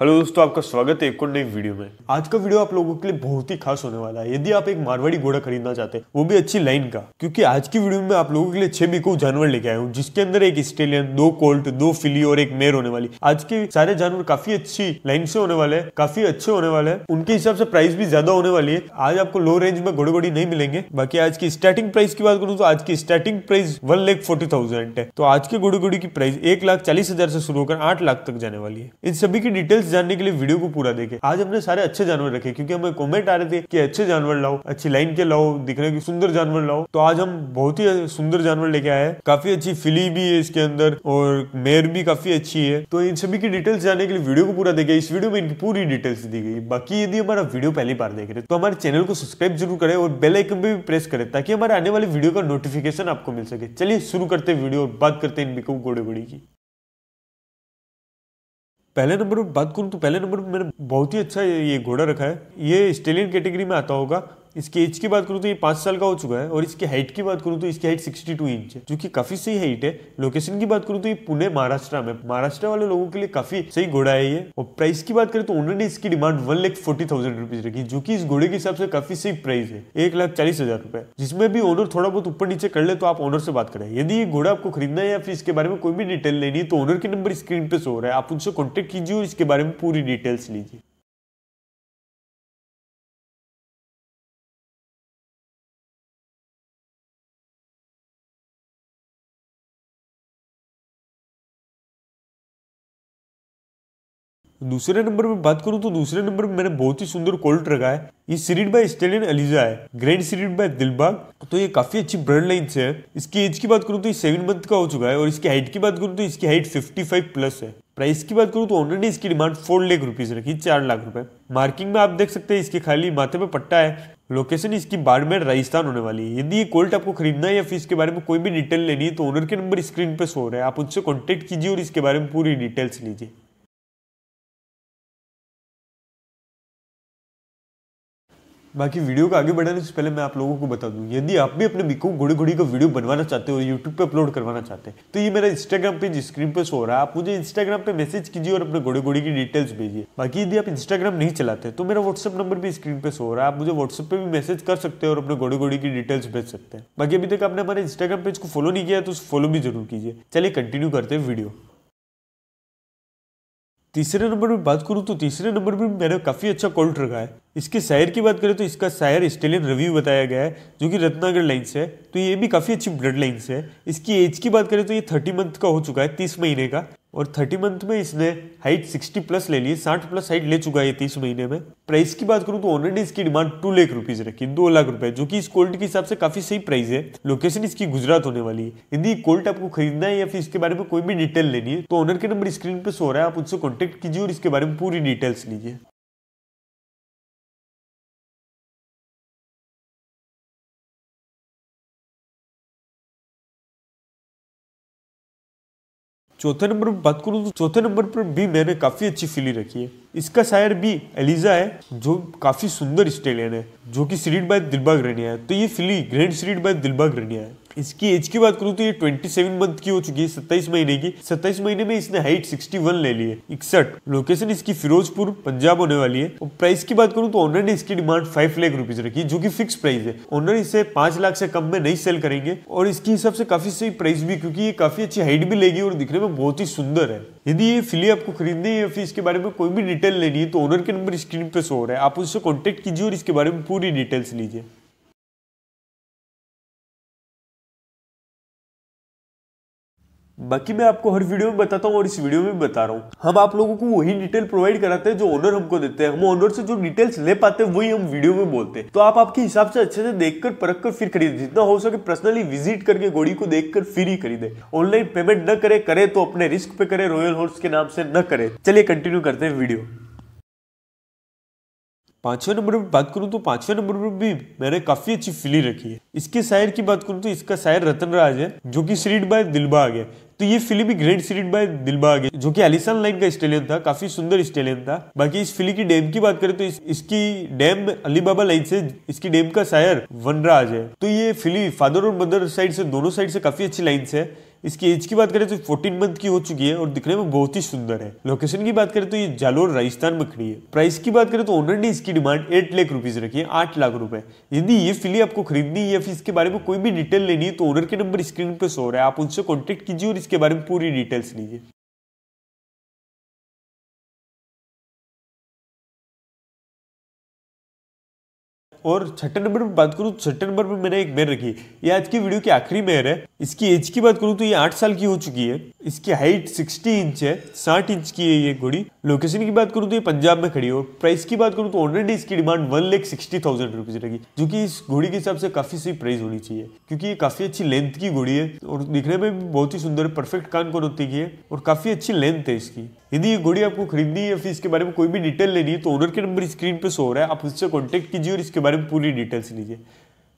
hello दोस्तों आपका स्वागत है एक और नई वीडियो में आज का वीडियो आप लोगों के लिए बहुत ही खास होने वाला है यदि आप एक मारवाड़ी घोड़ा खरीदना चाहते हैं वो भी अच्छी लाइन का क्योंकि आज की वीडियो में आप लोगों के लिए छह बिको जानवर लेके आया हूँ जिसके अंदर एक स्टेलियन दो कोल्ट दो फिली और एक मेर होने वाली आज के सारे जानवर काफी अच्छी लाइन से होने वाले हैं काफी अच्छे होने वाले हैं उनके हिसाब से प्राइस भी ज्यादा होने वाली है आज आपको लो रेंज में घोड़े घोड़ी नहीं मिलेंगे बाकी आज की स्टार्टिंग प्राइस की बात करूँ तो आज की starting price one lakh forty thousand है तो आज के घोड़े घोड़ी की प्राइस एक लाख चालीस हजार से शुरू होकर आठ लाख तक जाने वाली है इन सभी की डिटेल्स बेनिफिट्स जानने के लिए वीडियो को पूरा देखे आज हमने सारे अच्छे जानवर रखे क्योंकि हमें कॉमेंट आ रहे थे कि अच्छे जानवर लाओ अच्छी लाइन के लाओ दिखने की सुंदर जानवर लाओ तो आज हम बहुत ही सुंदर जानवर लेके आए काफी अच्छी फिली भी है इसके अंदर और मेयर भी काफी अच्छी है तो इन सभी की डिटेल्स जानने के लिए वीडियो को पूरा देखे इस वीडियो में इनकी पूरी डिटेल्स दी गई बाकी यदि हमारा वीडियो पहली बार देख रहे तो हमारे चैनल को सब्सक्राइब जरूर करें और बेल आइकन भी प्रेस करें ताकि हमारे आने वाले वीडियो का नोटिफिकेशन आपको मिल सके चलिए शुरू करते वीडियो और बात करते हैं इनकी घोड़े घोड़ी की पहले नंबर पर बात करूँ तो पहले नंबर पर मैंने बहुत ही अच्छा ये घोड़ा रखा है ये स्टेलियन कैटेगरी में आता होगा इसके एज की बात करूँ तो ये पाँच साल का हो चुका है और इसकी हाइट की बात करूँ तो इसकी हाइट सिक्सटी टू इंच है जो कि काफी सही हाइट है लोकेशन की बात करूँ तो ये पुणे महाराष्ट्र में महाराष्ट्र वाले लोगों के लिए काफी सही घोड़ा है ये और प्राइस की बात करें तो उन्होंने इसकी demand one lakh forty thousand rupees रखी जो की इस घोड़े के हिसाब से काफी सही प्राइस है एक लाख चालीस हजार रुपए जिसमें भी ओनर थोड़ा बहुत ऊपर नीचे कर ले तो आप ओनर से बात करें यदि ये घोड़ा आपको खरीदना है या फिर इसके बारे में कोई भी डिटेल लेनी है तो ओनर के नंबर स्क्रीन पे सो रहा है आप उनसे कॉन्टेक्ट कीजिए और इसके बारे में पूरी डिटेल्स लीजिए दूसरे नंबर में बात करूं तो दूसरे नंबर में मैंने बहुत ही सुंदर कोल्ट रखा है ये सीरीड बाय स्टेलियन अलीजा है ग्रैंड सीरीड बाय दिलबाग तो ये काफी अच्छी ब्रांड लाइन से है इसकी एज की बात करूं तो ये सेवन मंथ का हो चुका है और इसकी हाइट की बात करूं तो इसकी हाइट 55 प्लस है प्राइस की बात करूं तो ओनर ने इसकी डिमांड फोर लेख रुपीज रखी चार लाख रुपए मार्किंग में आप देख सकते हैं इसके खाली माथे पे पट्टा है लोकेशन इसकी बाड़मेर राजस्थान होने वाली है यदि ये कोल्ट आपको खरीदना है या फिर इसके बारे में कोई भी डिटेल लेनी है तो ओनर के नंबर स्क्रीन पे सो रहा है आप उनसे कॉन्टेक्ट कीजिए और इसके बारे में पूरी डिटेल्स लीजिए बाकी वीडियो को आगे बढ़ाने से पहले मैं आप लोगों को बता दूं यदि आप भी अपने बिकू घोड़ी घोड़ी का वीडियो बनवाना चाहते हो यूट्यूब पे अपलोड करवाना चाहते हैं तो ये मेरा इंस्टाग्राम पेज स्क्रीन पे शो रहा है आप मुझे इंस्टाग्राम पे मैसेज कीजिए और अपने घोड़े घोड़ी की डिटेल्स भेजिए बाकी यदि आप इंस्टाग्राम नहीं चलाते तो मेरा व्हाट्सअप नंबर भी स्क्रीन पे शो रहा है आप मुझे व्हाट्सअप पे भी मैसेज कर सकते हैं और अपने घोड़े घोड़ी की डिटेल्स भेज सकते हैं बाकी अभी तक आपने हमारे इंस्टाग्राम पेज को फॉलो नहीं किया तो फॉलो भी जरूर कीजिए चलिए कंटिन्यू करते हैं वीडियो तीसरे नंबर में बात करूँ तो तीसरे नंबर पर मैंने काफ़ी अच्छा कॉल्ट रखा है इसके शायर की बात करें तो इसका शायर ऑस्ट्रेलियन रिव्यू बताया गया है जो कि रत्नागर लाइन्स है तो ये भी काफ़ी अच्छी ब्लड लाइन्स है इसकी एज की बात करें तो ये थर्टी मंथ का हो चुका है तीस महीने का और थर्टी मंथ में इसने हाइट सिक्सटी प्लस ले ली साठ प्लस हाइट ले चुका है तीस महीने में प्राइस की बात करूँ तो ऑलरेडी इसकी डिमांड टू लाख रुपीज रखी दो लाख रुपए जो कि इस कोल्ट के हिसाब से काफी सही प्राइस है लोकेशन इसकी गुजरात होने वाली है यदि कोल्ट आपको खरीदना है या फिर इसके बारे में कोई भी डिटेल लेनी है तो ऑनर के नंबर स्क्रीन पर सो रहा है आप उनसे कॉन्टेक्ट कीजिए और इसके बारे में पूरी डिटेल्स लीजिए चौथे नंबर पर बात करूँ तो चौथे नंबर पर भी मैंने काफ़ी अच्छी फीलिंग रखी है इसका शायर भी एलिजा है जो काफ़ी सुंदर स्टेलियन है जो कि सीरीड बाय दिलबाग रनिया है तो ये filly grand sired by Dilbagh Raniya है इसकी एज की बात करूँ तो ये 27 मंथ की हो चुकी है 27 महीने की 27 महीने में इसने हाइट 61 ले ली है इकसठ लोकेशन इसकी फिरोजपुर पंजाब होने वाली है और प्राइस की बात करूँ तो ऑनर ने इसकी डिमांड 5 लाख रुपीज रखी है जो कि फिक्स प्राइस है ऑनर इसे 5 लाख से कम में नहीं सेल करेंगे और इसके हिसाब से काफी सही प्राइस भी क्योंकि ये काफी अच्छी हाइट भी लेगी और दिखने में बहुत ही सुंदर है यदि ये फिली आपको खरीदनी है या फिर इसके बारे में कोई भी डिटेल लेनी है तो ओनर के नंबर स्क्रीन पर शो हो रहा है आप उससे कॉन्टेक्ट कीजिए और इसके बारे में पूरी डिटेल्स लीजिए बाकी मैं आपको हर वीडियो में बताता हूँ और इस वीडियो में भी बता रहा हूँ हम आप लोगों को वही डिटेल प्रोवाइड कराते हैं जो ओनर हमको देते हैं हम ओनर से जो डिटेल्स ले पाते हैं वही हम वीडियो में बोलते हैं तो आप आपके हिसाब से अच्छे से देखकर परख कर फिर खरीदे जितना हो सके पर्सनली विजिट करके घोड़ी को कर फिर ही खरीदे ऑनलाइन पेमेंट न करे करे तो अपने रिस्क पे करे रॉयल हॉर्स के नाम से न करे चलिए कंटिन्यू करते हैं वीडियो पांचवे नंबर पर बात करूं तो पांचवे नंबर पर भी मैंने काफी अच्छी फिली रखी है इसके शायर की बात करूं तो इसका शायर रतन राज है जो कि श्रीड बाय दिलबाग है तो ये फिल्म भी ग्रेट सीरीज बाय दिलबाग जो कि एलिसन लाइन का स्टेलियन था काफी सुंदर स्टेलियन था बाकी इस फिल्म की डैम की बात करें तो इस, इसकी डैम अलीबाबा लाइन से इसकी डैम का शायर वनराज है तो ये फिल्म फादर और मदर साइड से दोनों साइड से काफी अच्छी लाइन है इसकी एज की बात करें तो 14 मंथ की हो चुकी है और दिखने में बहुत ही सुंदर है लोकेशन की बात करें तो ये जालोर राजस्थान में खड़ी है प्राइस की बात करें तो ओनर ने इसकी डिमांड एट लाख रुपीज रखी है आठ लाख रुपए यदि ये फिली आपको खरीदनी है या फिर इसके बारे में कोई भी डिटेल लेनी है तो ओनर के नंबर स्क्रीन पर शो रहा है आप उनसे कॉन्टेक्ट कीजिए और इसके बारे में पूरी डिटेल्स लीजिए और छठे नंबर पर बात करूँ तो छठे नंबर पर मैंने एक मेयर रखी है ये आज की वीडियो की आखिरी मेयर है इसकी एज की बात करूँ तो ये आठ साल की हो चुकी है इसकी हाइट सिक्सटी इंच है साठ इंच की है ये घोड़ी लोकेशन की बात करूँ तो ये पंजाब में खड़ी हो प्राइस की बात करूँ तो ऑलरेडी इसकी demand one lakh sixty thousand rupees लगी जो कि इस घोड़ी के हिसाब से काफी सही प्राइस होनी चाहिए क्योंकि ये काफी अच्छी लेंथ की घोड़ी है और दिखने में भी बहुत ही सुंदर परफेक्ट कान को होती की है और काफी अच्छी लेंथ है इसकी यदि ये घोड़ी आपको खरीदनी है या फिर इसके बारे में कोई भी डिटेल लेनी है तो ओनर के नंबर स्क्रीन पर शो रहा है आप उससे कॉन्टैक्ट कीजिए और इसके बारे में पूरी डिटेल्स लीजिए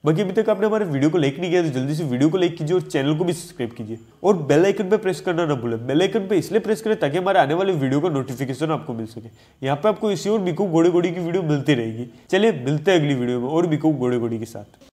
बाकी अभी तक आपने हमारे वीडियो को लाइक नहीं किया तो जल्दी से वीडियो को लाइक कीजिए और चैनल को भी सब्सक्राइब कीजिए और बेल आइकन पर प्रेस करना ना भूलें बेल आइकन पे इसलिए प्रेस करें ताकि हमारे आने वाले वीडियो का नोटिफिकेशन आपको मिल सके यहाँ पे आपको इसी और बिकू घोड़े घोड़ी की वीडियो मिलती रहेगी चलिए मिलते हैं अगली वीडियो में और बिकू घोड़े घोड़ी के साथ